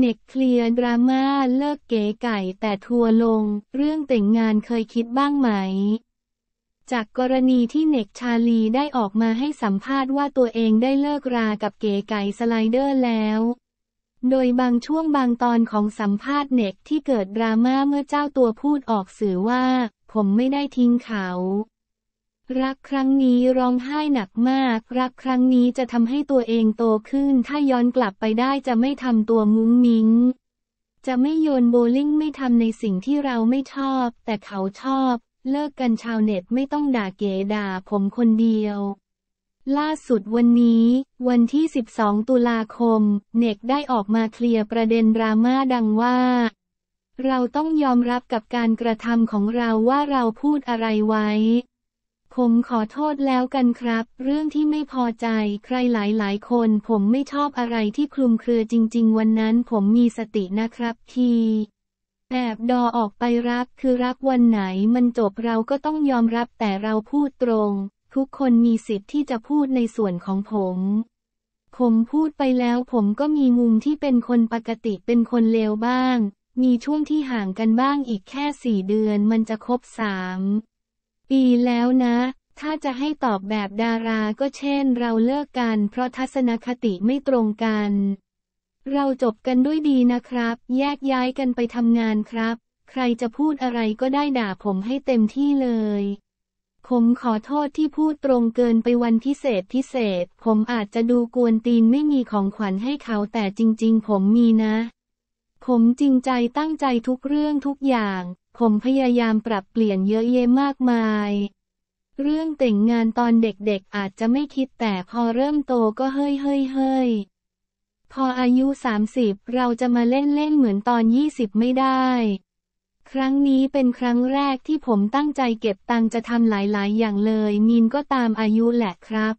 เน็กเคลียร์ดราม่าเลิกเก๋ไก่แต่ทัวลง เรื่องแต่งงานเคยคิดบ้างไหม จากกรณีที่เน็กชาลีได้ออกมาให้สัมภาษณ์ว่าตัวเองได้เลิกรากับเก๋ไก่สไลเดอร์แล้ว โดยบางช่วงบางตอนของสัมภาษณ์เน็กที่เกิดดราม่าเมื่อเจ้าตัวพูดออกสื่อว่า ผมไม่ได้ทิ้งเขารักครั้งนี้ร้องไห้หนักมาก รักครั้งนี้จะทำให้ตัวเองโตขึ้น ถ้าย้อนกลับไปได้จะไม่ทำตัวมุ้งมิ้ง จะไม่โยนโบลิ่งไม่ทำในสิ่งที่เราไม่ชอบ แต่เขาชอบ เลิกกันชาวเน็ตไม่ต้องด่าเก๋ด่า ผมคนเดียว ล่าสุดวันนี้ วันที่ 12 ตุลาคม เน็กได้ออกมาเคลียร์ประเด็นดราม่าดังว่า เราต้องยอมรับกับการกระทำของเราว่าเราพูดอะไรไว้ผมขอโทษแล้วกันครับ เรื่องที่ไม่พอใจ ใครหลายหลายคน ผมไม่ชอบอะไรที่คลุมเครือจริง ๆ วันนั้นผมมีสตินะครับทีแอบดอออกไปรักคือรักวันไหนมันจบเราก็ต้องยอมรับแต่เราพูดตรง ทุกคนมีสิทธิ์ที่จะพูดในส่วนของผม ผมพูดไปแล้วผมก็มีมุมที่เป็นคนปกติเป็นคนเลวบ้าง มีช่วงที่ห่างกันบ้างอีกแค่สี่เดือน มันจะครบสามปีแล้วนะ ถ้าจะให้ตอบแบบดาราก็เช่นเราเลิกกันเพราะทัศนคติไม่ตรงกัน เราจบกันด้วยดีนะครับ แยกย้ายกันไปทำงานครับ ใครจะพูดอะไรก็ได้ด่าผมให้เต็มที่เลย ผมขอโทษที่พูดตรงเกินไปวันพิเศษพิเศษ ผมอาจจะดูกวนตีนไม่มีของขวัญให้เขาแต่จริงๆผมมีนะผมจริงใจตั้งใจทุกเรื่องทุกอย่าง ผมพยายามปรับเปลี่ยนเยอะแยะมากมาย เรื่องแต่งงานตอนเด็กๆอาจจะไม่คิดแต่พอเริ่มโตก็เฮ้ยเฮ้ยเฮ้ยพออายุ 30 เราจะมาเล่นเล่นเหมือนตอน20 ไม่ได้ ครั้งนี้เป็นครั้งแรกที่ผมตั้งใจเก็บตังจะทำหลายๆอย่างเลยมีนก็ตามอายุแหละครับ